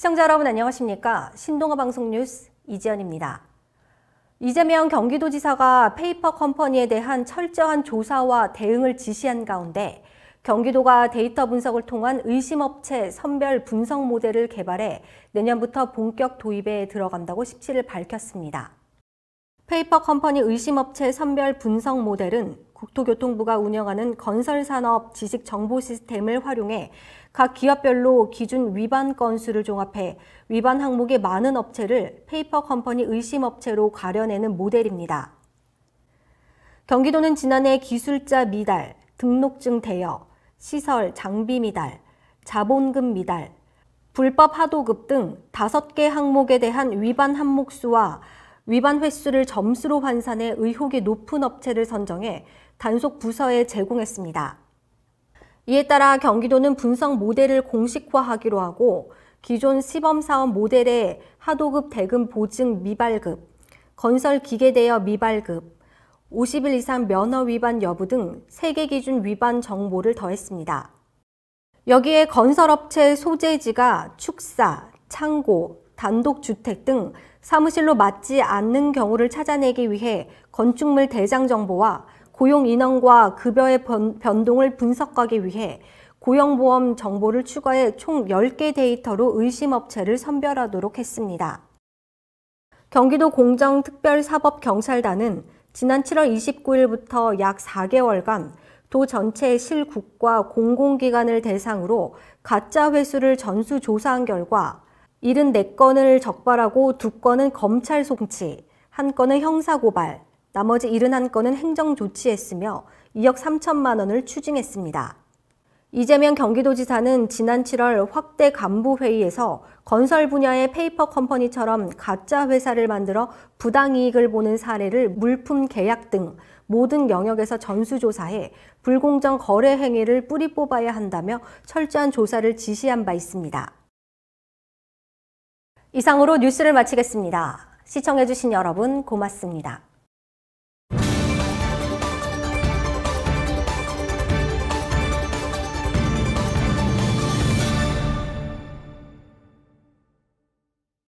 시청자 여러분 안녕하십니까? 신동아 방송 뉴스 이지연입니다. 이재명 경기도지사가 페이퍼 컴퍼니에 대한 철저한 조사와 대응을 지시한 가운데 경기도가 데이터 분석을 통한 의심업체 선별 분석 모델을 개발해 내년부터 본격 도입에 들어간다고 17일 밝혔습니다. 페이퍼 컴퍼니 의심업체 선별 분석 모델은 국토교통부가 운영하는 건설산업 지식 정보 시스템을 활용해 각 기업별로 기준 위반 건수를 종합해 위반 항목의 많은 업체를 페이퍼 컴퍼니 의심 업체로 가려내는 모델입니다. 경기도는 지난해 기술자 미달, 등록증 대여, 시설 장비 미달, 자본금 미달, 불법 하도급 등5개 항목에 대한 위반 항목수와 위반 횟수를 점수로 환산해 의혹이 높은 업체를 선정해 단속 부서에 제공했습니다. 이에 따라 경기도는 분석 모델을 공식화하기로 하고 기존 시범사업 모델에 하도급 대금 보증 미발급, 건설 기계 대여 미발급, 50일 이상 면허 위반 여부 등 3개 기준 위반 정보를 더했습니다. 여기에 건설업체 소재지가 축사, 창고, 단독주택 등 사무실로 맞지 않는 경우를 찾아내기 위해 건축물 대장 정보와 고용 인원과 급여의 변동을 분석하기 위해 고용보험 정보를 추가해 총 10개 데이터로 의심업체를 선별하도록 했습니다. 경기도 공정특별사법경찰단은 지난 7월 29일부터 약 4개월간 도 전체 실국과 공공기관을 대상으로 가짜 회수를 전수 조사한 결과 74건을 적발하고 2건은 검찰 송치, 1건은 형사고발, 나머지 71건은 행정조치했으며 2억 3천만 원을 추징했습니다. 이재명 경기도지사는 지난 7월 확대 간부회의에서 건설 분야의 페이퍼 컴퍼니처럼 가짜 회사를 만들어 부당이익을 보는 사례를 물품 계약 등 모든 영역에서 전수조사해 불공정 거래 행위를 뿌리 뽑아야 한다며 철저한 조사를 지시한 바 있습니다. 이상으로 뉴스를 마치겠습니다. 시청해주신 여러분 고맙습니다.